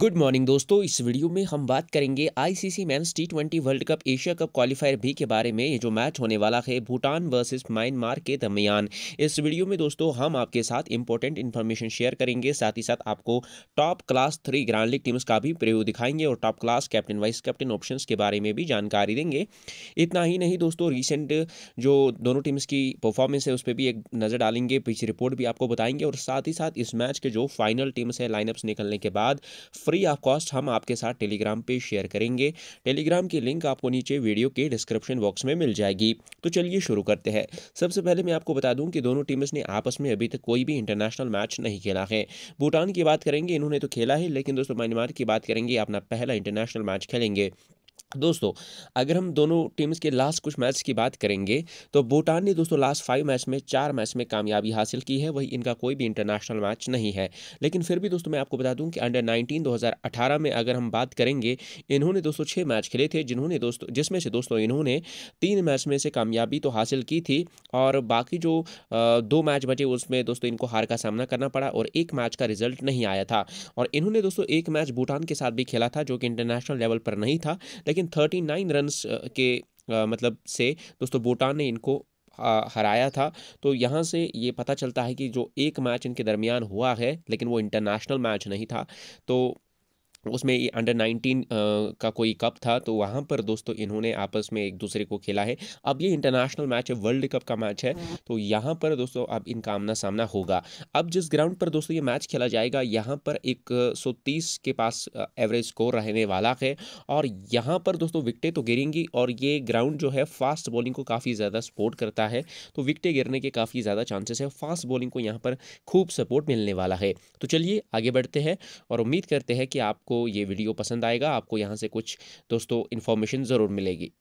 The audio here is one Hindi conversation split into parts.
गुड मॉर्निंग दोस्तों इस वीडियो में हम बात करेंगे ICC men's T twenty world cup Asia cup qualifier भी के बारे में ये जो मैच होने वाला है भूटान वर्सेस म्यांमार के दरमियान इस वीडियो में दोस्तों हम आपके साथ इंपॉर्टेंट इन्फॉर्मेशन शेयर करेंगे साथ ही साथ आपको top class three grand league teams का भी प्रयोग दिखाएंगे और top class captain vice captain option के बारे में भी जानकारी देंगे इतना ही नहीं दोस्तों रिसेंट जो दोनों टीम्स की परफॉर्मेंस है उस पर भी एक नज़र डालेंगे पीछे रिपोर्ट भी आपको बताएंगे और साथ ही साथ इस मैच के जो फाइनल टीम्स है लाइनअप्स निकलने के बाद फ्री ऑफ कॉस्ट हम आपके साथ टेलीग्राम पे शेयर करेंगे टेलीग्राम की लिंक आपको नीचे वीडियो के डिस्क्रिप्शन बॉक्स में मिल जाएगी तो चलिए शुरू करते हैं सबसे पहले मैं आपको बता दूं कि दोनों टीम्स ने आपस में अभी तक कोई भी इंटरनेशनल मैच नहीं खेला है भूटान की बात करेंगे इन्होंने तो खेला है लेकिन दोस्तों म्यांमार की बात करेंगे अपना पहला इंटरनेशनल मैच खेलेंगे दोस्तों अगर हम दोनों टीम्स के लास्ट कुछ मैच की बात करेंगे तो भूटान ने दोस्तों लास्ट फाइव मैच में चार मैच में कामयाबी हासिल की है वही इनका कोई भी इंटरनेशनल मैच नहीं है लेकिन फिर भी दोस्तों मैं आपको बता दूं कि अंडर 19 2018 में अगर हम बात करेंगे इन्होंने दोस्तों छः मैच खेले थे जिन्होंने दोस्तों जिसमें से दोस्तों इन्होंने तीन मैच में से कामयाबी तो हासिल की थी और बाकी जो दो मैच बचे उसमें दोस्तों इनको हार का सामना करना पड़ा और एक मैच का रिजल्ट नहीं आया था और इन्होंने दोस्तों एक मैच भूटान के साथ भी खेला था जो कि इंटरनेशनल लेवल पर नहीं था लेकिन थर्टी नाइन रनस के आ, मतलब से दोस्तों भूटान ने इनको हराया था तो यहाँ से ये पता चलता है कि जो एक मैच इनके दरमियान हुआ है लेकिन वो इंटरनेशनल मैच नहीं था तो उसमें अंडर नाइनटीन का कोई कप था तो वहाँ पर दोस्तों इन्होंने आपस में एक दूसरे को खेला है अब ये इंटरनेशनल मैच है वर्ल्ड कप का मैच है हम्म। तो यहाँ पर दोस्तों अब इनका आमना सामना होगा अब जिस ग्राउंड पर दोस्तों ये मैच खेला जाएगा यहाँ पर एक सौ तीस के पास एवरेज स्कोर रहने वाला है और यहाँ पर दोस्तों विकटें तो गिरेंगी और ये ग्राउंड जो है फास्ट बॉलिंग को काफ़ी ज़्यादा सपोर्ट करता है तो विकटें गिरने के काफ़ी ज़्यादा चांसेस है फास्ट बॉलिंग को यहाँ पर खूब सपोर्ट मिलने वाला है तो चलिए आगे बढ़ते हैं और उम्मीद करते हैं कि आपको आपको ये वीडियो पसंद आएगा आपको यहाँ से कुछ दोस्तों इन्फॉर्मेशन ज़रूर मिलेगी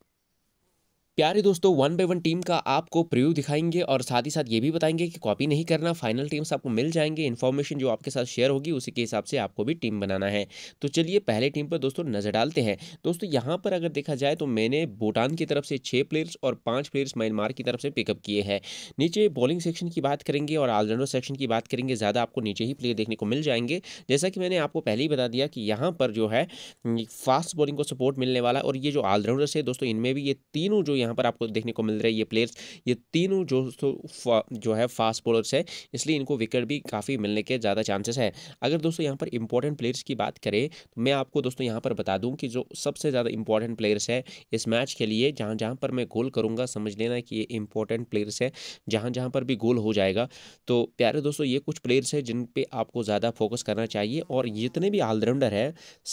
प्यारे दोस्तों वन बाय वन टीम का आपको प्रीव्यू दिखाएंगे और साथ ही साथ ये भी बताएंगे कि कॉपी नहीं करना फाइनल टीम्स आपको मिल जाएंगे इन्फॉर्मेशन जो आपके साथ शेयर होगी उसी के हिसाब से आपको भी टीम बनाना है तो चलिए पहले टीम पर दोस्तों नज़र डालते हैं दोस्तों यहाँ पर अगर देखा जाए तो मैंने भूटान की तरफ से छः प्लेयर्स और पाँच प्लेयर्स म्यांमार की तरफ से पिकअप किए हैं नीचे बॉलिंग सेक्शन की बात करेंगे और ऑलराउंडर सेक्शन की बात करेंगे ज़्यादा आपको नीचे ही प्लेयर देखने को मिल जाएंगे जैसा कि मैंने आपको पहले ही बता दिया कि यहाँ पर जो है फास्ट बॉलिंग को सपोर्ट मिलने वाला और ये जो ऑलराउंडर्स है दोस्तों इनमें भी ये तीनों जो यहाँ पर आपको देखने को मिल रहा है ये प्लेयर्स ये तीनों जो तो जो है फास्ट बॉलर्स है इसलिए इनको विकेट भी काफ़ी मिलने के ज़्यादा चांसेस है अगर दोस्तों यहाँ पर इंपॉर्टेंट प्लेयर्स की बात करें तो मैं आपको दोस्तों यहाँ पर बता दूँ कि जो सबसे ज़्यादा इंपॉर्टेंट प्लेयर्स है इस मैच के लिए जहाँ जहाँ पर मैं गोल करूँगा समझ लेना कि ये इंपॉर्टेंट प्लेयर्स है जहाँ जहाँ पर भी गोल हो जाएगा तो प्यारे दोस्तों ये कुछ प्लेयर्स हैं जिन पर आपको ज़्यादा फोकस करना चाहिए और जितने भी ऑलराउंडर है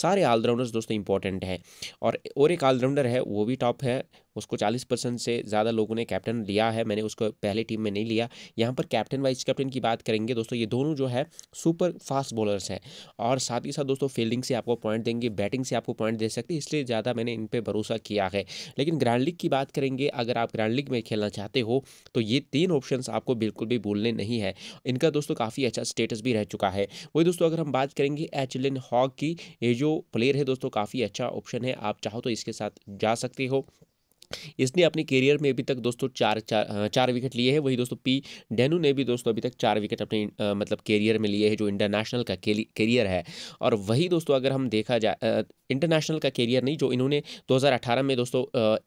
सारे ऑलराउंडर्स दोस्तों इंपॉर्टेंट हैं और और एक ऑलराउंडर है वो भी टॉप है उसको चालीस परसेंट से ज़्यादा लोगों ने कैप्टन लिया है मैंने उसको पहले टीम में नहीं लिया यहाँ पर कैप्टन वाइस कैप्टन की बात करेंगे दोस्तों ये दोनों जो है सुपर फास्ट बॉलर्स हैं और साथ ही साथ दोस्तों फील्डिंग से आपको पॉइंट देंगे बैटिंग से आपको पॉइंट दे सकते हैं इसलिए ज़्यादा मैंने इन पर भरोसा किया है लेकिन ग्रैंड लीग की बात करेंगे अगर आप ग्रैंड लीग में खेलना चाहते हो तो ये तीन ऑप्शन आपको बिल्कुल भी भूलने नहीं है इनका दोस्तों काफ़ी अच्छा स्टेटस भी रह चुका है वही दोस्तों अगर हम बात करेंगे एच हॉक की ये जो प्लेयर है दोस्तों काफ़ी अच्छा ऑप्शन है आप चाहो तो इसके साथ जा सकते हो इसने अपने करियर में अभी तक दोस्तों चार चार चार विकेट लिए हैं वही दोस्तों पी डेनू ने भी दोस्तों अभी तक चार विकेट अपने मतलब करियर में लिए हैं जो इंटरनेशनल का करियर है और वही दोस्तों अगर हम देखा जाए इंटरनेशनल का करियर नहीं जो इन्होंने 2018 में दोस्तों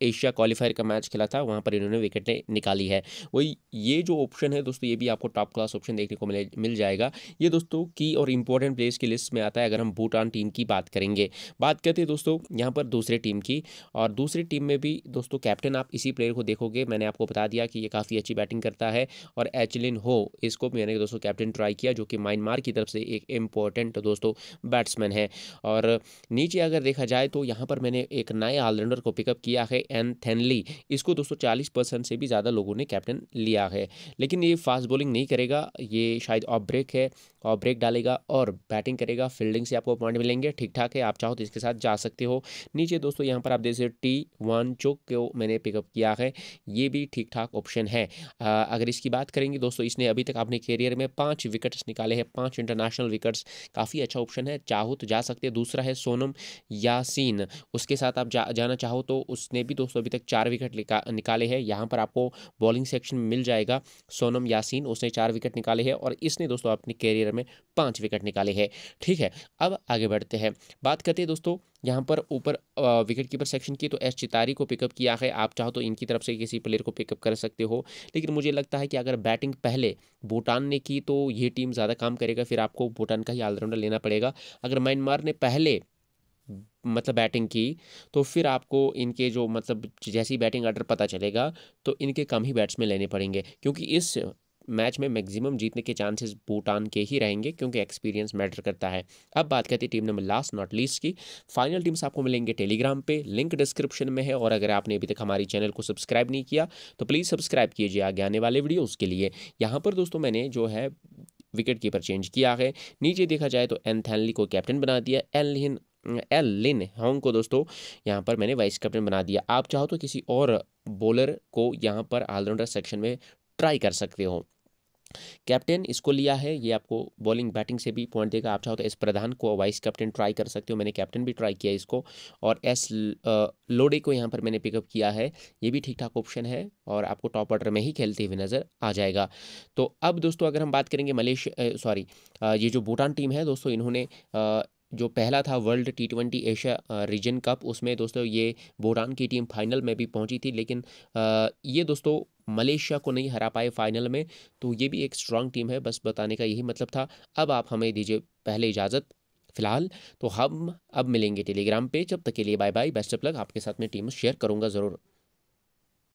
एशिया क्वालिफायर का मैच खेला था वहाँ पर इन्होंने विकेटें निकाली है वही ये जो ऑप्शन है दोस्तों ये भी आपको टॉप क्लास ऑप्शन देखने को मिले मिल जाएगा ये दोस्तों की और इंपॉर्टेंट प्लेस की लिस्ट में आता है अगर हम भूटान टीम की बात करेंगे बात करते हैं दोस्तों यहाँ पर दूसरे टीम की और दूसरी टीम में भी दोस्तों दोस्तों कैप्टन आप इसी प्लेयर को देखोगे मैंने आपको बता दिया कि ये काफ़ी अच्छी बैटिंग करता है और एचलिन हो इसको मैंने दोस्तों कैप्टन ट्राई किया जो कि म्यांमार की तरफ से एक इम्पॉर्टेंट दोस्तों बैट्समैन है और नीचे अगर देखा जाए तो यहाँ पर मैंने एक नए ऑलराउंडर को पिकअप किया है एन थेनली इसको दोस्तों चालीस परसेंट से भी ज़्यादा लोगों ने कैप्टन लिया है लेकिन ये फास्ट बॉलिंग नहीं करेगा ये शायद ऑफ ब्रेक है और तो ब्रेक डालेगा और बैटिंग करेगा फील्डिंग से आपको पॉइंट मिलेंगे ठीक ठाक है आप चाहो तो इसके साथ जा सकते हो नीचे दोस्तों यहाँ पर आप देख सकते हो टी वन चौक को मैंने पिकअप किया है ये भी ठीक ठाक ऑप्शन है आ, अगर इसकी बात करेंगे दोस्तों इसने अभी तक अपने करियर में पाँच विकेट्स निकाले हैं पाँच इंटरनेशनल विकेट्स काफ़ी अच्छा ऑप्शन है चाहो तो जा सकते हैं दूसरा है सोनम यासीन उसके साथ आप जा, जाना चाहो तो उसने भी दोस्तों अभी तक चार विकेट निकाले हैं यहाँ पर आपको बॉलिंग सेक्शन मिल जाएगा सोनम यासीन उसने चार विकेट निकाले हैं और इसने दोस्तों अपने कैरियर में पाँच विकेट निकाले हैं ठीक है अब आगे बढ़ते हैं बात करते हैं दोस्तों यहाँ पर ऊपर विकेट कीपर सेक्शन की तो एस चितारी को पिकअप किया है आप चाहो तो इनकी तरफ से किसी प्लेयर को पिकअप कर सकते हो लेकिन मुझे लगता है कि अगर बैटिंग पहले भूटान ने की तो ये टीम ज़्यादा काम करेगा फिर आपको भूटान का ही ऑलराउंडर लेना पड़ेगा अगर म्यांमार ने पहले मतलब बैटिंग की तो फिर आपको इनके जो मतलब जैसी बैटिंग ऑर्डर पता चलेगा तो इनके कम ही बैट्समैन लेने पड़ेंगे क्योंकि इस मैच में मैक्सिमम जीतने के चांसेस भूटान के ही रहेंगे क्योंकि एक्सपीरियंस मैटर करता है अब बात करते हैं team number last not least की फाइनल टीम्स आपको मिलेंगे टेलीग्राम पे लिंक डिस्क्रिप्शन में है और अगर आपने अभी तक हमारी चैनल को सब्सक्राइब नहीं किया तो प्लीज़ सब्सक्राइब कीजिए आगे आने वाले वीडियोज़ के लिए यहाँ पर दोस्तों मैंने जो है विकेट कीपर चेंज किया है नीचे देखा जाए तो एन थैनली को कैप्टन बना दिया एन लिन एल लिन होंग को दोस्तों यहाँ पर मैंने वाइस कैप्टन बना दिया आप चाहो तो किसी और बॉलर को यहाँ पर ऑलराउंडर सेक्शन में ट्राई कर सकते हो कैप्टन इसको लिया है ये आपको बॉलिंग बैटिंग से भी पॉइंट देगा आप चाहो तो एस प्रधान को वाइस कैप्टन ट्राई कर सकते हो मैंने कैप्टन भी ट्राई किया इसको और एस लोडे को यहाँ पर मैंने पिकअप किया है ये भी ठीक ठाक ऑप्शन है और आपको टॉप ऑर्डर में ही खेलते हुए नज़र आ जाएगा तो अब दोस्तों अगर हम बात करेंगे मलेशिया सॉरी ये जो भूटान टीम है दोस्तों इन्होंने जो पहला था world T twenty Asia region cup उसमें दोस्तों ये भूटान की टीम फाइनल में भी पहुंची थी लेकिन ये दोस्तों मलेशिया को नहीं हरा पाए फाइनल में तो ये भी एक स्ट्रांग टीम है बस बताने का यही मतलब था अब आप हमें दीजिए पहले इजाज़त फिलहाल तो हम अब मिलेंगे टेलीग्राम पे जब तक के लिए bye bye best of luck आपके साथ में टीम शेयर करूँगा ज़रूर